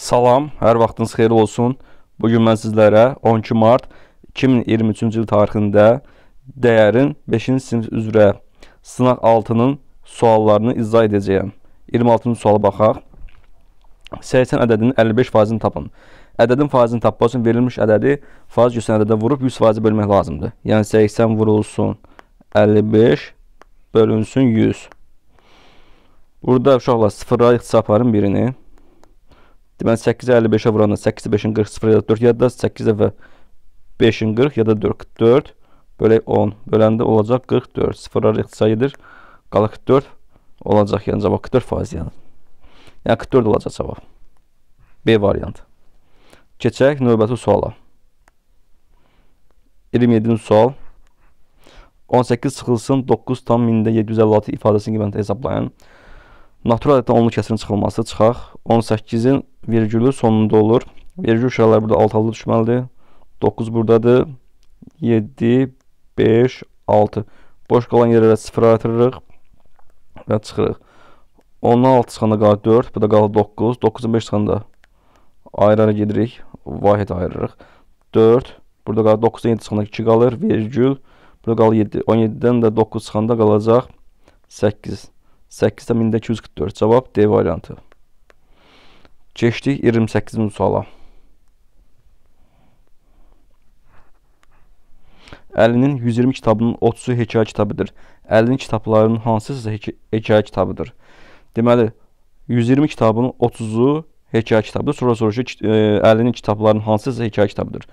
Salam, hər vaxtınız xeyir olsun. Bu gün mən sizlərə 12 mart 2023-cü il tarixində dəyərin 5-ci sinif üzrə sınaq 6-nın suallarını izah edəcəyəm. 26-cı suala baxaq. 80 ədədinin 55 faizini tapın. Ədədin faizini tapmaq üçün verilmiş ədədi faiz göstərən ədədə vurub 100 faizi bölmək lazımdır. Yəni 80 vurulsun 55 bölünsün 100. Burada uşaqlar sıfırlar ixtisabların birini Deməli 8-i 55-ə vuranda 8-i 5-in 40 0 ya da 4 yadda 8-ə və 5-in 40 ya da 4 44 bölək 10 böləndə olacaq 44 sıfırlar ixtisar edir. Qalır 44 olacaq yəni cavab 44 faiz yəni. Yəni 44 olacaq cavab. B variantı. Keçək növbəti suala. 27-ci sual. 18 çıxılsın 9 tam 1756 ifadəsini qiymətə hesablayın. Natural ədədin onluq kəsirin çıxılması çıxaq. 18-in vergülü sonunda olur. Vergül şəraları burada alt halda düşməlidir. 9 buradadır. 7, 5, 6. Boş qalan yerlərə 0 artırırıq və çıxırıq. 16 çıxanda qalır 4, bu da qalır 9. 9-un 5 çıxanda ayrı-ayrı gedirik. Vahid ayırırıq. 4, burada qalır 9-dan 7 çıxanda 2 qalır. Vergül, burada qalır 7. 17-dən də 9 çıxanda qalacaq 8. 8-də 244. Cavab D variantı. Keçdik 28-ci suala. 50-nin 120 kitabının 30-u hekayə kitabıdır. 50-nin kitablarının hansısa hekayə kitabıdır. Deməli, 120 kitabının 30-u hekayə kitabıdır. Sonra soruşur, 50-nin e, kitablarının hansısa hekayə kitabıdır.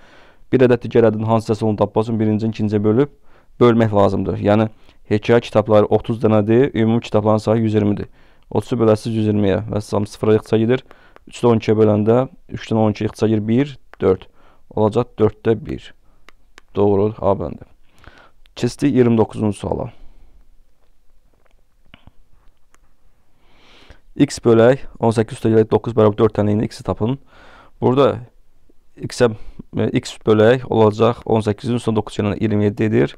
Bir ədəd digər ədədin hansısa onu tapmasın, birincini ikinciyə bölüb bölmək lazımdır. Yəni, Hekayə kitabları 30 dənədir, ümumi kitabların sayı 120-dir. 30 böləsiz 120-yə və salam 0-a ixtisa gedir. 3-də 12-yə böləndə 3-dən 12 ixtisa gedir 1, 4. Olacaq 4-də 1. Doğru, A bəndi. Keçdik 29-cu suala. x bölək 18 üstə gələk 9 bərabər 4 dənəliyini x-i tapın. Burada x, e, x bölək olacaq 18-in üstə 9 gələn 27 edir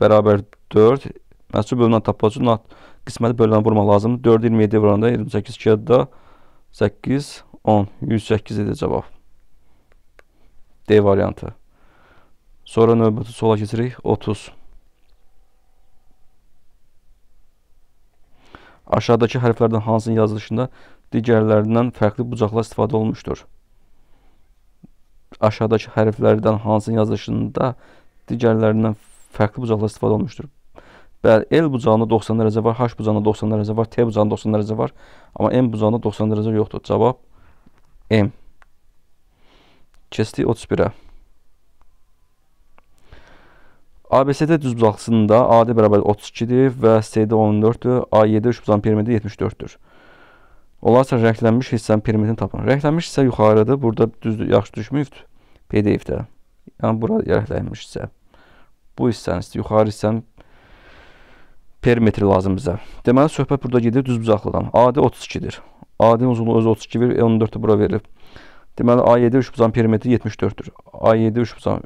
bərabər 4. Məhsul bölünən tapacı qisməti bölünən vurmaq lazımdır. 4 27 vuranda 28 2 da 8 10 108 idi cavab. D variantı. Sonra növbəti sola keçirik 30. Aşağıdakı hərflərdən hansının yazılışında digərlərindən fərqli bucaqlar istifadə olmuşdur? Aşağıdakı hərflərdən hansının yazılışında digərlərindən fərqli bucaqlar istifadə olunmuşdur. Bəli, L bucağında 90 dərəcə var, H bucağında 90 dərəcə var, T bucağında 90 dərəcə var, amma M bucağında 90 dərəcə yoxdur. Cavab M. Keçdik 31-ə. ABSD düz bucaqlısında AD bərabər 32-dir və CD 14-dür, AYD 3 bucağın piramidi 74-dür. Onlarsa rənglənmiş hissənin piramidini tapın. Rənglənmiş hissə yuxarıdır, burada düzdür, yaxşı düşməyibdir PDF-də. Yəni, bura rənglənmiş hissə bu hissəniz yuxarı hissənin perimetri lazım bizə. Deməli söhbət burada gedir düz bucaqlıdan. AD 32-dir. AD-nin uzunluğu özü 32 verir, 14-ü bura verir. Deməli A7 üçbucağın perimetri 74-dür. A7 üçbucağın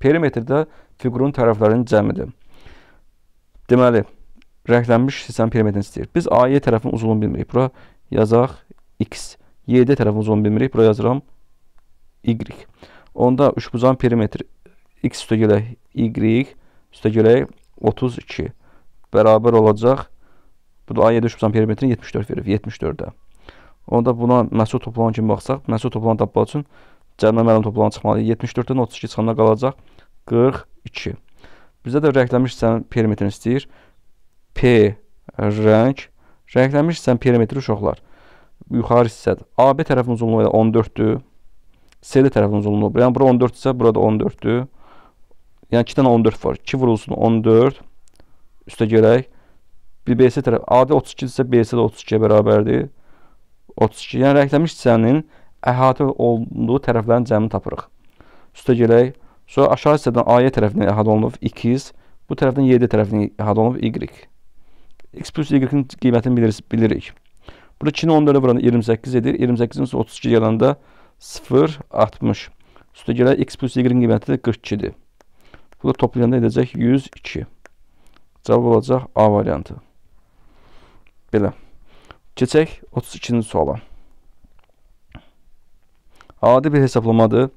perimetrdə fiqurun tərəflərinin cəmidir. Deməli rənglənmiş hissənin perimetrini istəyir. Biz A7 tərəfinin uzunluğunu bilmirik. Bura yazaq x. Y tərəfinin uzunluğunu bilmirik. Bura yazıram y. Onda üçbucağın perimetri x üstəgələk y üstəgələk 32 bərabər olacaq. Bu da A7 3 perimetrin 74 verib, 74-də. Onda buna məhsul toplanan kimi baxsaq, məhsul toplanan tapmaq üçün cərimə məlum toplanan çıxmalı. 74-dən 32 çıxanda qalacaq 42. Bizdə də rənglənmiş hissənin perimetrini istəyir. P rəng, rənglənmiş hissənin perimetri uşaqlar. Yuxarı hissədir. AB tərəfinin uzunluğu ilə 14-dür. CD tərəfinin uzunluğu. Yəni bura 14 isə burada 14-dür. Yəni 2-dən 14 var. 2 vurulsun 14 üstə gələk. Bir BC tərəf adi 32 isə BC də 32-yə bərabərdir. 32. Yəni rəqəmləmiş hissənin əhatə olunduğu tərəflərin cəmini tapırıq. Üstə gələk. Sonra aşağı hissədən A-yə tərəfindən əhatə olunub 2x, bu tərəfdən Y-də tərəfindən əhatə olunub y. x plus y-in qiymətini biliriz, bilirik. Burada 2-ni 14-ə vuranda 28 edir. 28-in 32 gələndə 0, 60. Üstə gələ x plus y-in qiyməti də 42-dir. Bu da toplayanda edəcək 102. Cavab olacaq A variantı. Belə. Keçək 32-ci suala. Adi bir hesablamadır.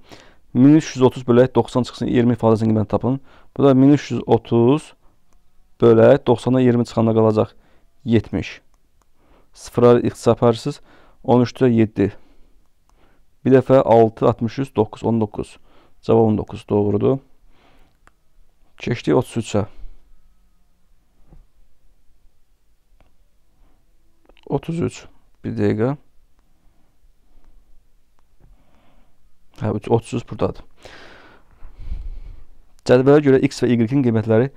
1330 bölək 90 çıxsın 20 ifadəsini qiymət tapın. Bu da 1330 bölək 90-a 20 çıxanda qalacaq 70. Sıfıra ixtisa aparırsınız. 13-də 7. Bir dəfə 6, 63, 9, 19. Cavab 19 doğrudur. Keçdik 33-ə. 33. Bir dəqiqə. Hə, 33 burdadır. Cədvələ görə x və y-in qiymətləri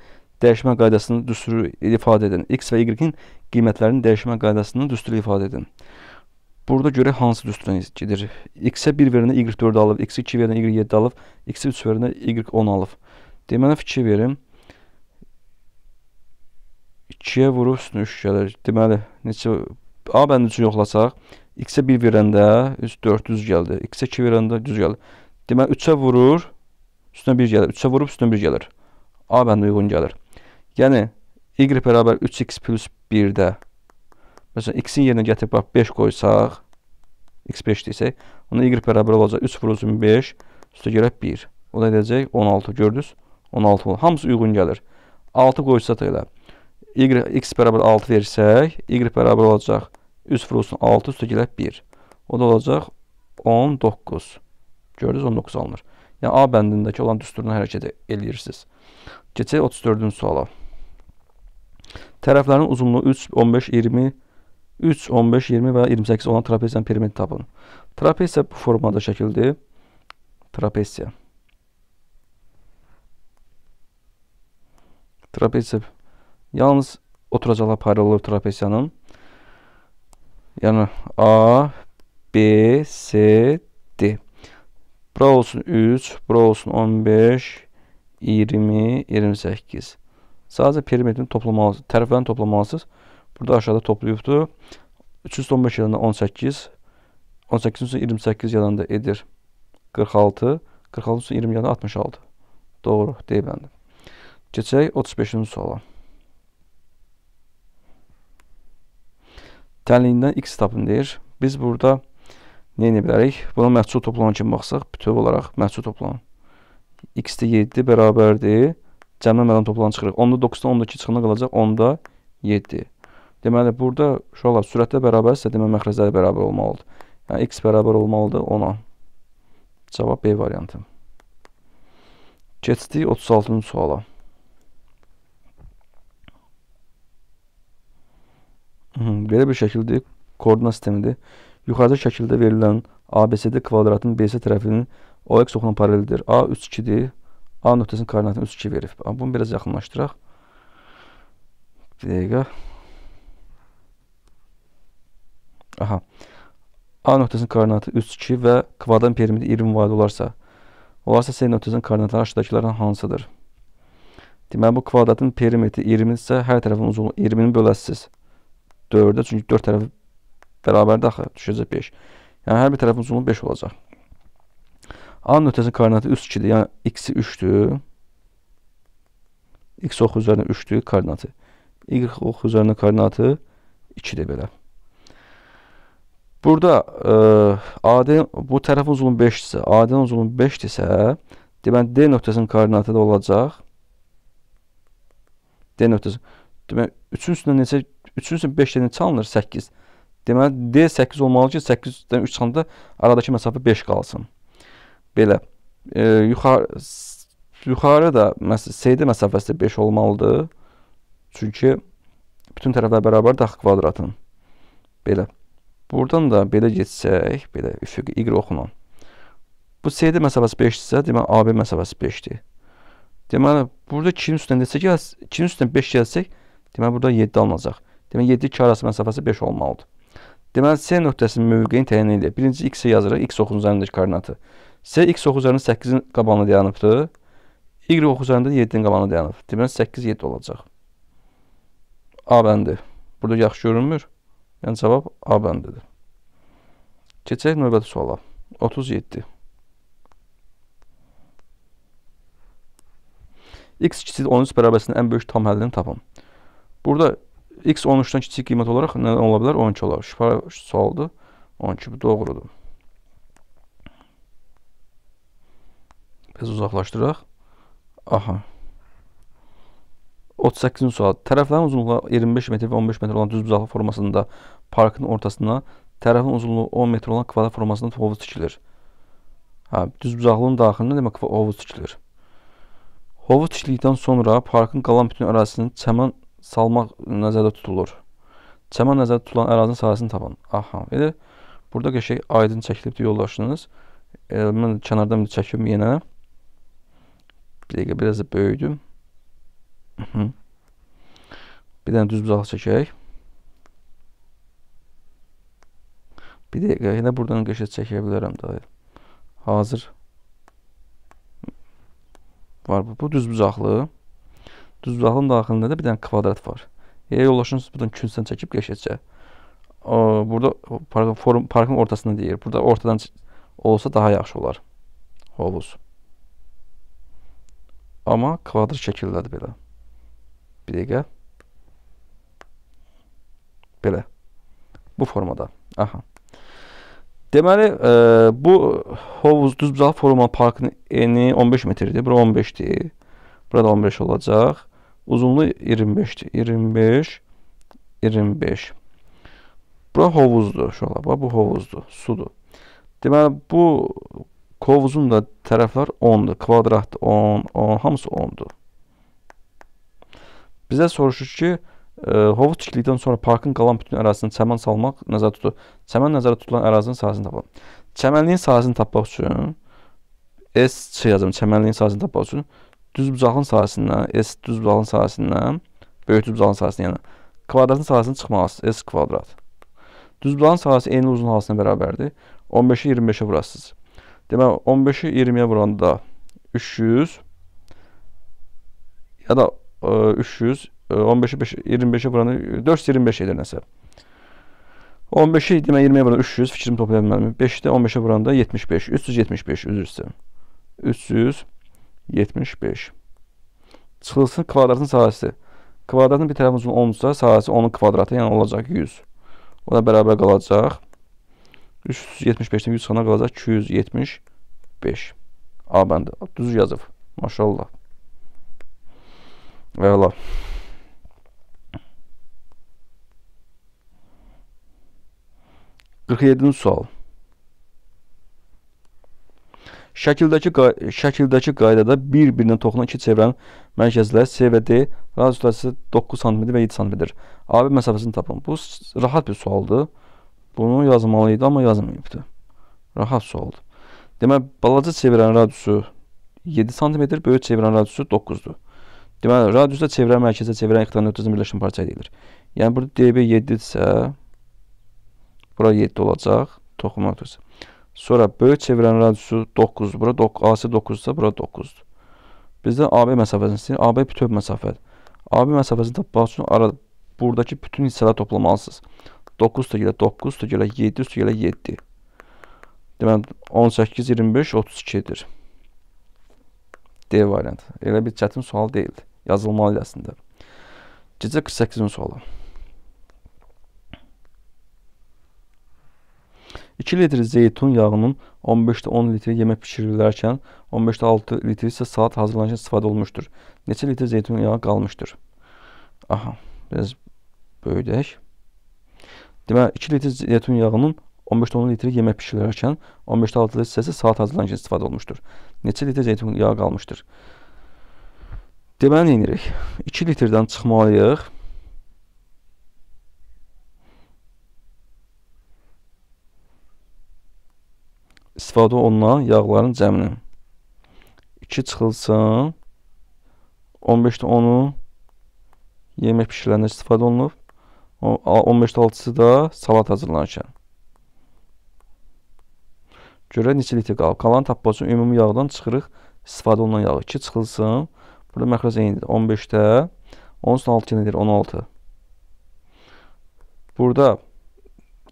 dəyişmə qaydasını düsturu ifadə edin. X və Y-in qiymətlərinin dəyişmə qaydasını düsturu ifadə edin. Burada görə hansı düsturuna gedir? X-ə 1 verinə Y4 alıb, X-i 2 verinə Y7 alıb, X-i 3 verinə Y10 alıb. Deyə mənə fikir verin. 2-yə vurub üstünə 3 gəlir. Deməli, neçə A bəndi üçün yoxlasaq, x-ə 1 verəndə 4 düz gəldi. x-ə 2 verəndə düz gəldi. Deməli 3-ə vurur, üstünə 1 gəlir. 3-ə vurub üstünə 1 gəlir. A bəndi uyğun gəlir. Yəni y bərabər 3x plus 1-də məsələn x-in yerinə gətirib bax 5 qoysaq, x5 desək, ona y bərabər olacaq 3 vurulsun 5 üstə gələk 1. O da edəcək 16. Gördünüz? 16 olur. Hamısı uyğun gəlir. 6 qoysat elə. Y, x bərabər 6 versək, y bərabər olacaq 3 vurulsun 6 üstə gələk 1. O da olacaq 19. Gördünüz 19 alınır. Yəni A bəndindəki olan düsturuna hərəkət eləyirsiniz. Keçək 34-cü suala. Tərəflərin uzunluğu 3, 15, 20, 3, 15, 20 və 28 olan trapeziyanın piramidi tapın. Trapeziya bu formada şəkildir. Trapeziya. Trapesiya yalnız oturacaqlar paralel trapesiyanın. Yəni A, B, C, D. Bura olsun 3, bura olsun 15, 20, 28. Sadəcə perimetrini toplamalısınız, tərəflərini toplamalısınız. Burada aşağıda toplayıbdır. 315 yanında 18, 18 üstü 28 yanında edir. 46, 46 üstü 20 yanında 66. Doğru, deyib bəndim. Keçək 35-ci suala. Tənliyindən x tapın deyir. Biz burada nə edə bilərik? Buna məhsul toplanı kimi baxsaq, bütöv olaraq məhsul toplanı. x-də 7 bərabərdir. Cəmlə mədən toplanı çıxırıq. 10-da 9-dan 10-da 2 çıxana qalacaq 10-da 7. Deməli, burada uşaqlar sürətlə bərabərsə, deməli, məxrəclər bərabər olmalıdır. Yəni, x bərabər olmalıdır 10-a. Cavab B variantı. Keçdik 36-cı suala. Belə bir şəkildir koordinat sistemidir. Yuxarıda şəkildə verilən ABCD kvadratın BC tərəfinin OX oxuna paraleldir. A 3-2-dir. A nöqtəsinin koordinatını 3-2 verib. Bunu biraz yaxınlaşdıraq. Bir dəqiqə. Aha. A nöqtəsinin koordinatı 3-2 və kvadratın perimidi 20 vaid olarsa, olarsa C nöqtəsinin koordinatları aşağıdakilərdən hansıdır? Deməli, bu kvadratın perimidi 20 isə hər tərəfin uzunluğu 20-ni böləsiz. 4-ə, çünki 4 tərəfi bərabərdir axı, düşəcək 5. Yəni hər bir tərəfin uzunluğu 5 olacaq. A-nın ötəsinin koordinatı 3 2-dir, yəni x-i 3-dür. x oxu üzərinə 3-dür koordinatı. Y oxu üzərinə koordinatı 2-dir belə. Burada ə, e, AD bu tərəfin uzunluğu 5-dirsə, AD-nin uzunluğu 5-dirsə, deməli D nöqtəsinin koordinatı da olacaq. D nöqtəsi. Deməli 3-ün üstündən neçə 3-ün 5 yerini çalınır 8. Deməli D 8 olmalı ki, 8-dən 3 çıxanda aradakı məsafə 5 qalsın. Belə e, yuxarı yuxarı da məsələn CD məsafəsi 5 olmalıdır. Çünki bütün tərəflər bərabər dax kvadratın. Belə. Burdan da belə getsək, belə üfüq y oxunan. Bu CD məsafəsi 5-dirsə, deməli AB məsafəsi 5-dir. Deməli burada 2-nin üstündən desək, 2-nin üstündən 5 gəlsək, deməli burada 7 alınacaq. Demək 7-2 arası məsafəsi 5 olmalıdır. Deməli C nöqtəsinin mövqeyini təyin edilir. Birinci x-i yazırıq, x oxun üzərindəki koordinatı. C x oxu üzərində 8-in qabanına dayanıbdır. Y oxu üzərində 7-in qabanına dayanıb. Deməli 8 7 olacaq. A bəndi. Burada yaxşı görünmür. Yəni cavab A bəndidir. Keçək növbəti suala. 37. X kiçik 13 bərabərəsinin ən böyük tam həllini tapın. Burada x 13-dən kiçik qiymət olaraq nə ola bilər? 12 olar. Şifara sualdır. 12 bu doğrudur. Biz uzaqlaşdıraq. Aha. 38-ci sual. Tərəflərin uzunluğu 25 metr və 15 metr olan düz bucaqlı formasında parkın ortasına tərəfin uzunluğu 10 metr olan kvadrat formasında hovuz tikilir. Hə, düz bucaqlının daxilinə demək hovuz tikilir. Hovuz tikildikdən sonra parkın qalan bütün ərazisinin çəmən salmaq nəzərdə tutulur. Çəmən nəzərdə tutulan ərazinin sahəsini tapın. Aha, elə burada qəşəng aydın çəkilibdir yoldaşınız. E, mən kənardan bir çəkim yenə. Bir dəqiqə biraz da böyüdüm. bir dənə düz buzağı çəkək. Bir dəqiqə yenə buradan qəşəng çəkə bilərəm daha. Hazır var bu, bu düz bucaqlı. Düzlağın daxilində də bir dənə kvadrat var. Elə yollaşırsınız, buradan küncdən çəkib keçəcək. Burada parkın, forum, parkın ortasında deyir. Burada ortadan olsa daha yaxşı olar. Hovuz. Amma kvadrat şəkildədir belə. Bir dəqiqə. Belə. Bu formada. Aha. Deməli, e, bu hovuz düzbucaqlı forma parkın eni 15 metrdir. Bura 15-dir. Burada 15 olacaq. Uzunluğu 25-dir. 25 25. Bura hovuzdur uşaqlar. Bax bu hovuzdur, sudur. Deməli bu hovuzun da tərəflər 10-dur. Kvadratdır 10, 10, hamısı 10-dur. Bizə soruşur ki, e, hovuz tikildikdən sonra parkın qalan bütün ərazisini çəmən salmaq nəzərdə tutulur. Çəmən nəzərdə tutulan ərazinin sahəsini tapın. Çəmənliyin sahəsini tapmaq üçün S yazım, çəmənliyin sahəsini tapmaq üçün düz bucaqlının sahəsindən, S düz bucaqlının sahəsindən, böyük düz bucaqlının sahəsindən, yəni kvadratın sahəsindən çıxmalısınız. S kvadrat. Düz bucağın sahəsi enin uzun halısına bərabərdir. 15-i 25-ə vurasınız. Deməli 15-i 20-yə vuranda 300 ya da e, 300 15-i 25-ə vuranda 425 edir nəsə. 15-i demə 20-yə vuranda 300 fikrimi toplaya bilmədim. 5-də 15-ə vuranda 75, 375 üzr istəyirəm. 300 75. Çıxılsın kvadratın sahəsi. Kvadratın bir tərəfi uzun 10-sa, sahəsi 10-un kvadratı, yəni olacaq 100. O da bərabər qalacaq. 375-dən 100 çıxana qalacaq 275. A bəndi. Düz yazıb. Maşallah. Əla. Qırx yedinci sual. Şəkildəki şəkildəki qaydada bir-birinə toxunan iki çevrənin mərkəzləri C və D radius məsafəsi 9 sm və 7 smdir. AB məsafəsini tapın. Bu rahat bir sualdır. Bunu yazmalı idi, amma yazmayıbdı. Rahat sualdır. Demək, balaca çevrənin radiusu 7 sm, böyük çevrənin radiusu 9-dur. Deməli, radiusda çevrə mərkəzə çevrənin iqtidarının ötəzinin birləşən parça edilir. Yəni burada DB 7 isə bura 7 olacaq, toxunma ötəsi. Sonra böyük çevirən radiusu 9-dur. Bura 9, AC 9-sa bura 9-dur. Bizdən AB məsafəsini istəyir. AB bütöv məsafədir. AB məsafəsini tapmaq üçün ara buradakı bütün hissələr toplamalısınız. 9 üstəgələ 9 üstəgələ 7 üstəgələ 7. Deməli 18 25 32-dir. D variantı. Elə bir çətin sual deyildi. Yazılmalı əslində. Gecə 48-in sualı. 2 litr zeytun yağının 15-10 litri yemək pişirilərkən 15-6 litri isə salat hazırlanırkən istifadə olmuşdur. Neçə litr zeytun yağı qalmışdır? Aha, biraz böyüdək. Deməli 2 litr zeytun yağının 15-10 litri yemək pişirilərkən 15-6 litr isə salat hazırlanırkən istifadə olmuşdur. Neçə litr zeytun yağı qalmışdır? Deməli nə edirik? 2 litrdən çıxmalıyıq. istifadə olunan yağların cəmini. 2 çıxılsa 15-də 10-u yemək bişiriləndə istifadə olunub. 15-də 6-sı da salat hazırlanırkən. Görə neçilikdə qalıb. Qalan tapmaq üçün ümumi yağdan çıxırıq istifadə olunan yağı. 2 çıxılsa burada məxrəc eynidir. 15-də 10-sı 6 nedir? 16. Burada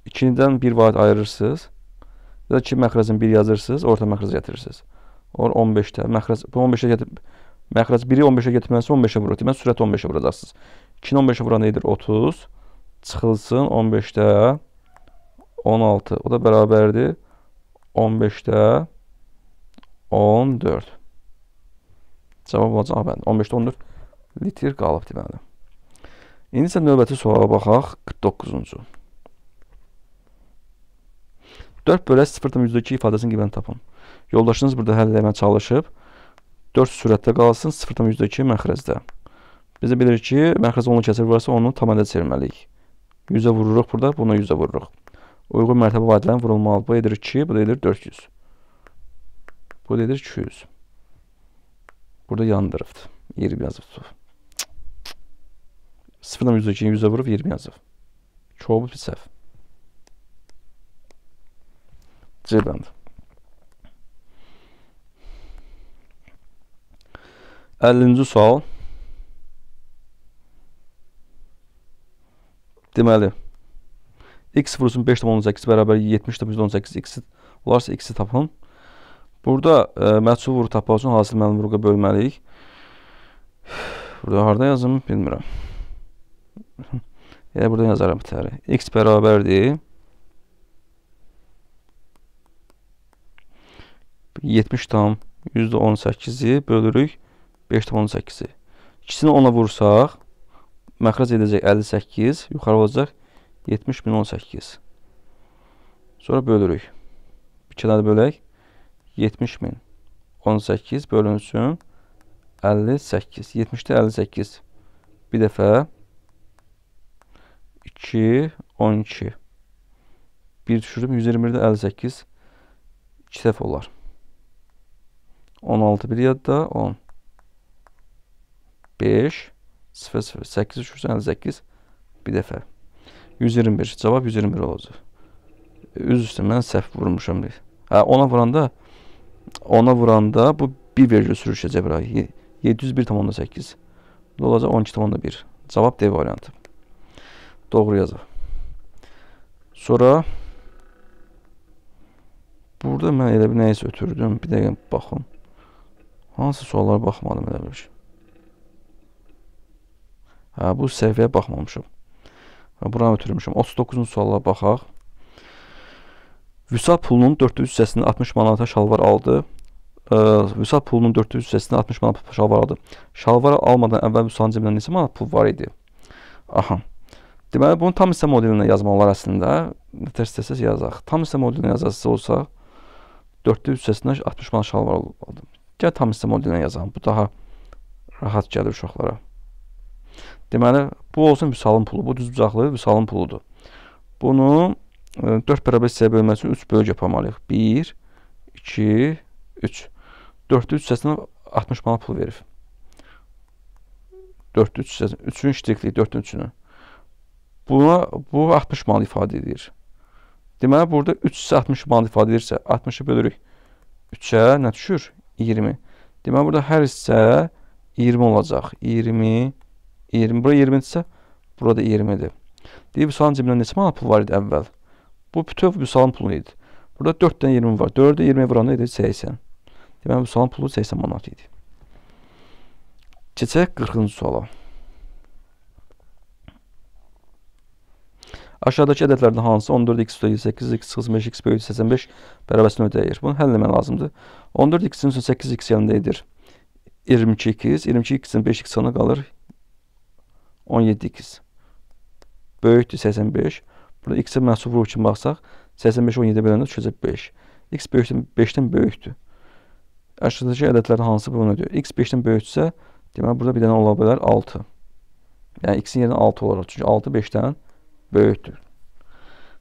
2-dən 1 varid ayırırsınız ya da 2 məxrəcin 1 yazırsınız, orta məxrəc gətirirsiniz. Or 15-də məxrəc bu 15-ə gətirib məxrəc 1-i 15-ə getməsi 15-ə vurur. Deməli sürət 15-ə vuracaqsınız. 2-ni 15-ə vuran edir 30. Çıxılsın 15-də 16. O da bərabərdir 15-də 14. Cavab olacaq A bəndi. 15-də 14 litr qalıb deməli. İndi isə növbəti suala baxaq 49-cu. 4 bölə 0,2 ifadəsinin qiymətini tapın. Yoldaşınız burada həll eləmə çalışıb. 4 sürətdə qalsın 0,2 məxrəcdə. Biz də bilirik ki, məxrəcdə 10 kəsir varsa onu tam ədə çevirməliyik. 100-ə vururuq burada, buna 100-ə vururuq. Uyğun mərtəbə vadələrin vurulmalı. Bu edir 2, bu da edir 400. Bu da edir 200. Burada yan tərəfdir. 20 yazıb tutub. 0,2-yi 100-ə vurub 20 yazıb. Çoğu bir səhv. J-Band. Əllinci sual. Deməli, x vursun 5,18 bərabər 70,18 x olarsa x-i tapın. Burada ə, e, məsul vuru tapmaq üçün hasil mənim vuruqa bölməliyik. Burada harada yazım bilmirəm. Yəni, burada yazaram bitəri. x bərabərdir. 70 tam %18-i bölürük 5,18-i. İkisini 10-a vursaq, məxrəc edəcək 58, yuxarı olacaq 70.018. Sonra bölürük. Bir kənarda bölək. 70.000 18 bölünsün 58. 70-də 58. Bir dəfə 2, 12. Bir düşürüm, 121-də 58. 2 dəfə olar. 16 bir yadda 10 5 0 0 8 3 8 bir dəfə 121 cavab 121 olacaq üz üstə mən səhv vurmuşam hə ona vuranda ona vuranda bu bir vergül sürüşəcək bura 701.8 bu olacaq 12.1 cavab D variantı doğru yazıb sonra burada mən elə bir nəyisə ötürdüm bir dəqiqə baxım Hansı suallara baxmadım elə bilir. Hə, bu səhvəyə baxmamışam. Və buranı ötürmüşəm. 39-cu suallara baxaq. Vüsal pulunun 400 hissəsini 60 manata şalvar aldı. E, Vüsal pulunun 400 hissəsini 60 manata şalvar aldı. Şalvar almadan əvvəl Vüsalın cibində neçə manat pul var idi? Aha. Deməli, bunu tam hissə modelinə yazmalılar əslində. Tərs istəsəz yazaq. Tam hissə modelinə yazasız olsa 400 hissəsindən 60 manat şalvar aldı. Gəl tam istimol dillə yazalım. Bu daha rahat gəlir uşaqlara. Deməli, bu olsun Vüsalın pulu. Bu düz bucaqlı Vüsalın puludur. Bunu 4 e, bərabər hissəyə bölmək üçün 3 bölük yapamalıyıq. 1, 2, 3. 4-də 3 hissəsinə 60 manat pul verir. 4-də 3 hissəsinə. 3-ün ştirikliyi 4-ün 3-ünü. Buna, bu 60 manat ifadə edir. Deməli, burada 3 hissə 60 manat ifadə edirsə, 60-ı bölürük 3-ə nə düşür? 20. Deməli, burada hər hissə 20 olacaq. 20, 20. Bura 20-dirsə, burada 20-dir. Deyib, Vüsalın cibində neçə manat pul var idi əvvəl? Bu bütöv Vüsalın pulu idi. Burada 4 dənə 20 var. 4-də 20 vuranda idi 80. Deməli, Vüsalın pulu 80 manat idi. Keçək 40-cı suala. Aşağıdakı ədədlərdən hansı 14x üstə 28, x xız 5x böyük 85 bərabəsini ödəyir? Bunu həll eləmək lazımdır. 14x-in 8x yanında edir. 22x, 22x-in 5x sana qalır 17x. Böyükdür 85. Burada x-ə məhsub ruh üçün baxsaq, 85 17 böləndə düşəcək 5. x 5-dən 5-dən böyükdür. Aşağıdakı ədədlərdən hansı bunu ödəyir? x 5-dən böyükdürsə, deməli burada bir dənə ola bilər 6. Yəni x-in yerinə 6 olaraq. Çünki 6 5-dən böyükdür büyüktür.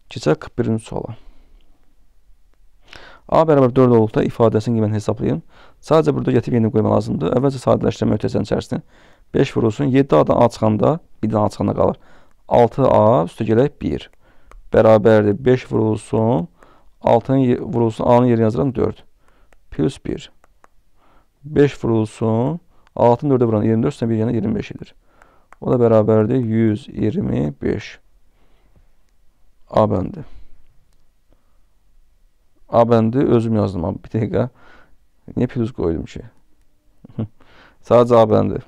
Keçək birinci suala. A bərabər 4 olduqda ifadəsini qiymətin hesablayın. Sadəcə burada gətirib yerinə qoymaq lazımdır. Əvvəlcə sadələşdirmə öhdəsinin içərisinə 5 vurulsun. 7 adan dan A çıxanda, bir dənə A çıxanda qalır. 6A üstə gələk 1. Bərabərdir. 5 vurulsun. 6-nın vurulsun. a yerini yazıram 4. Plus 1. 5 vurulsun. 6-nın 4-ə vuran 24 üstə 1 yana 25 edir. O da bərabərdir. 125. A bəndi. A bəndi özüm yazdım. Abi. Bir dəqiqə. Niyə plus qoydum ki? Sadəcə A bəndi.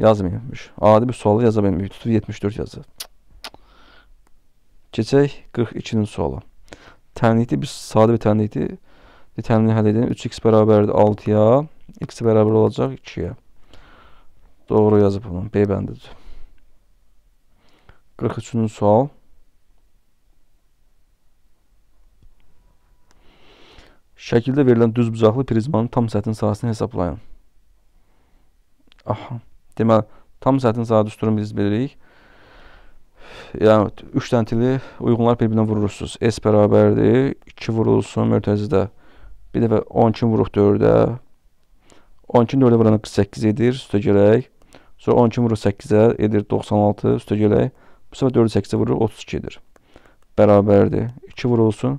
Yazmayıbmış. Adi bir sualı yaza bilməyib. Tutub 74 yazır. Keçək 42-nin sualı. Tənlikli biz sadə bir tənlikli təmini həll edin. 3x bərabərdir 6-ya, x bərabər olacaq 2-yə. Doğru yazıb bunu. B bəndidir. 43-cü sual. Şəkildə verilən düz bucaqlı prizmanın tam səthin sahəsini hesablayın. Aha. Deməli, tam səthin sahə düsturunu biz bilirik. Yəni 3 dənətli uyğunlar bir-birinə vurursunuz. S bərabərdir 2 vurulsun mürtəzidə. Bir dəfə 12 vuruq 4-ə. 12 4-ə vuranı 48 edir, üstə gələk. Sonra 12 vuruq 8-ə edir 96, üstə gələk. Bu səfər 4-ü 8-ə vururuq 32 edir. Bərabərdir. 2 vurulsun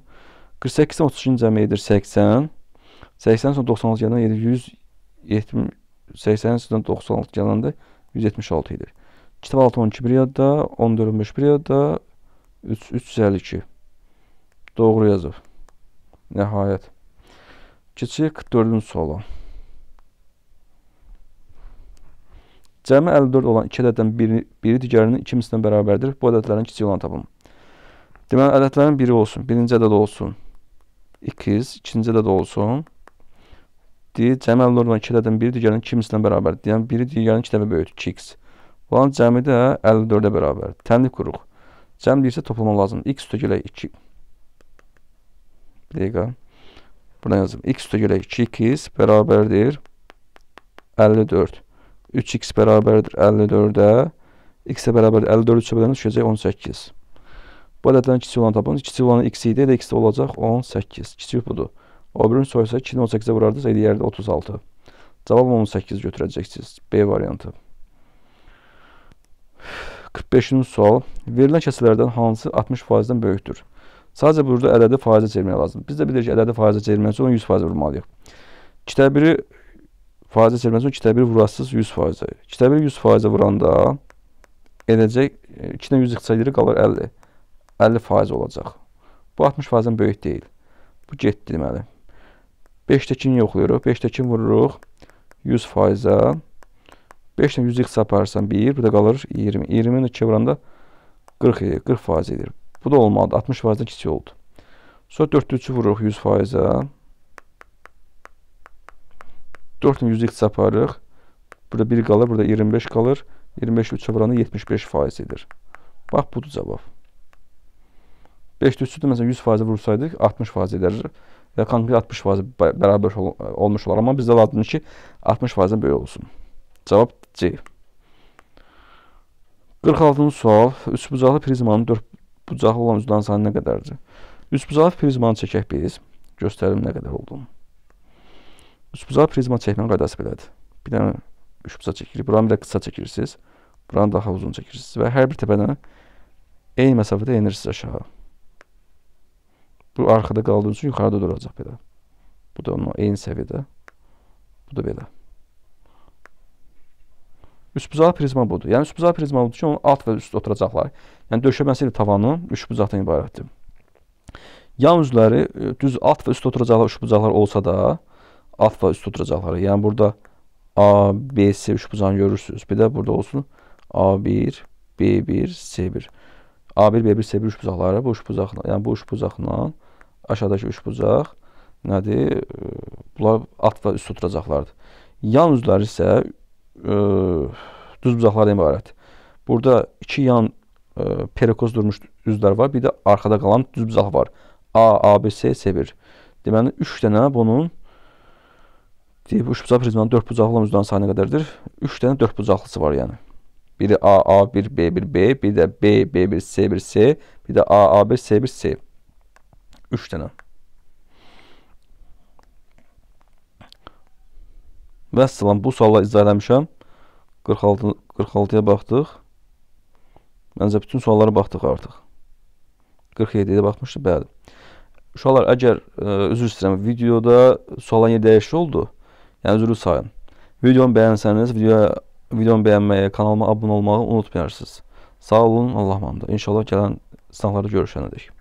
48-dən 33-cü cəmi edir 80. 80 sonra 96 gələndə edir 170 80 sonra 96 gələndə 176 edir. Kitab 6 12 bir yadda, 14 15 bir yadda, 3 352. Doğru yazıb. Nəhayət. Keçirik 44-cü suala. Cəmi 54 olan iki ədəddən biri, biri digərinin ikimisindən bərabərdir. Bu ədədlərin kiçik olanı tapın. Deməli, ədədlərin biri olsun, birinci ədəd olsun. 2x, ikinci də də olsun. D cəmi əllərlə 2 ədədin biri digərinin 2 mislinə bərabərdir. Yəni biri digərinin 2 dəfə böyükdür, 2x. Bunun cəmi də 54-ə bərabərdir. Tənlik quruq. Cəm deyirsə toplama lazımdır. x üstə gələk 2. Bir dəqiqə. Buradan yazım. x üstə gələk 2x bərabərdir 54. 3x bərabərdir 54-ə. x-ə bərabərdir 54-ə bərabərdir 18. Bu ədəddən kiçik olanı tapın. Kiçik olanı x idi, elə x də olacaq 18. Kiçik budur. O birin soysa 2-ni 18-ə vurardınız, elə yerdə 36. Cavab 18 götürəcəksiniz. B variantı. 45-ci sual. Verilən kəsələrdən hansı 60%-dən böyükdür? Sadəcə burada ədədi faizə çevirmək lazımdır. Biz də bilirik ki, ədədi faizə çevirmək üçün 100% vurmalıyıq. 2/1-i faizə çevirmək üçün 2/1 vurasınız 100%-ə. 2/1 100% vuranda edəcək 2-dən e, 100 ixtisadiyyəri qalır 50. 50% olacaq. Bu 60%-dən böyük deyil. Bu getdi deməli. 5 təkin yoxlayırıq, 5 təkin vururuq 100%-ə. 5 dən 100 x aparırsan 1, burada qalır 20. 20-ni 2 vuranda 40 edir, 40% edir. Bu da olmalıdır, 60%-dən kiçik oldu. Sonra 4-3-ü vururuq 100%-ə. 4 dən 100 x aparırıq. Burada 1 qalır, burada 25 qalır. 25 3-ə vuranda 75% edir. Bax budur cavab. 5 düzsüdür məsələn 100% vursaydıq 60% edərdik və konkret 60% bərabər ol olmuş olar. Amma bizdə lazımdır ki 60%-dən böyük olsun. Cavab C. 46-cı sual. Üç bucaqlı prizmanın 4 bucaqlı olan ucdan nə qədərdir? Üç bucaqlı prizmanı çəkək biz. Göstərim nə qədər olduğunu. Üç bucaqlı prizma çəkmənin qaydası belədir. Bir dənə üç bucaq çəkirik. Buranı bir də qısa çəkirsiniz. Buranı daha uzun çəkirsiniz və hər bir təpədən eyni məsafədə enirsiniz aşağı. Bu arxada qaldığı üçün yuxarıda duracaq belə. Bu da onun eyni səviyyədə. Bu da belə. Üçbucaqlı prizma budur. Yəni üçbucaqlı prizma budur ki, onun alt və üstü oturacaqlar. Yəni döşəməsi ilə tavanı üçbucaqdan ibarətdir. Yan üzləri e, düz alt və üst oturacaqlar üçbucaqlar olsa da, alt və üst oturacaqları. Yəni burada A, B, C üçbucağını görürsünüz. Bir də burada olsun A1, B1, C1. A1, B1, C1 üçbucaqları bu üçbucaqla, yəni bu üçbucaqla aşağıdakı üçbucaq nədir? Bunlar at və üst oturacaqlardır. Yan üzləri isə ə, düz bucaqlardan ibarətdir. Burada iki yan ə, perikoz durmuş üzlər var, bir də arxada qalan düz bucaq var. A, A1, C, C1. Deməli 3 dənə bunun deyib üç bucaq prizmanın 4 bucaqlı olan üzlərin sayına qədərdir. 3 dənə 4 bucaqlısı var, yəni. Biri AA, bir B1, B, bir də B, B1, C1, C, bir də AA1, C1, C. 3 dənə. Və salam, bu sualla izah eləmişəm. 46 46-ya baxdıq. Məncə bütün suallara baxdıq artıq. 47-yə baxmışdı, bəli. Uşaqlar, əgər ə, e, üzr istəyirəm, videoda sualın yeri dəyişik oldu, yəni üzrü sayın. Videonu bəyənsəniz, videoya videomu beğenmeyi, kanalıma abone olmayı unutmayasınız. Sağ olun, Allah'a emanet. İnşallah gelen sınavlarda görüşene dek.